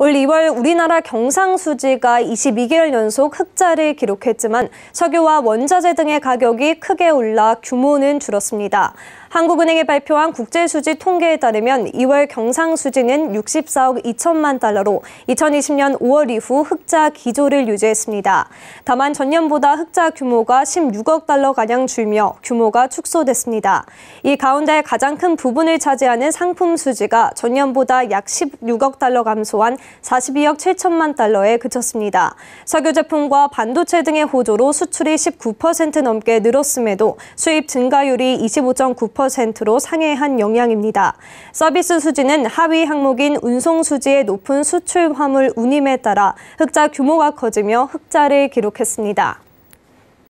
올 2월 우리나라 경상수지가 22개월 연속 흑자를 기록했지만 석유와 원자재 등의 가격이 크게 올라 규모는 줄었습니다. 한국은행이 발표한 국제수지 통계에 따르면 2월 경상수지는 64억 2천만 달러로 2020년 5월 이후 흑자 기조를 유지했습니다. 다만 전년보다 흑자 규모가 16억 달러가량 줄며 규모가 축소됐습니다. 이 가운데 가장 큰 부분을 차지하는 상품 수지가 전년보다 약 16억 달러 감소한 42억 7천만 달러에 그쳤습니다. 석유 제품과 반도체 등의 호조로 수출이 19% 넘게 늘었음에도 수입 증가율이 25.9% 3.8%로 상회한 영향입니다. 서비스 수지는 하위 항목인 운송 수지의 높은 수출 화물 운임에 따라 흑자 규모가 커지며 흑자를 기록했습니다.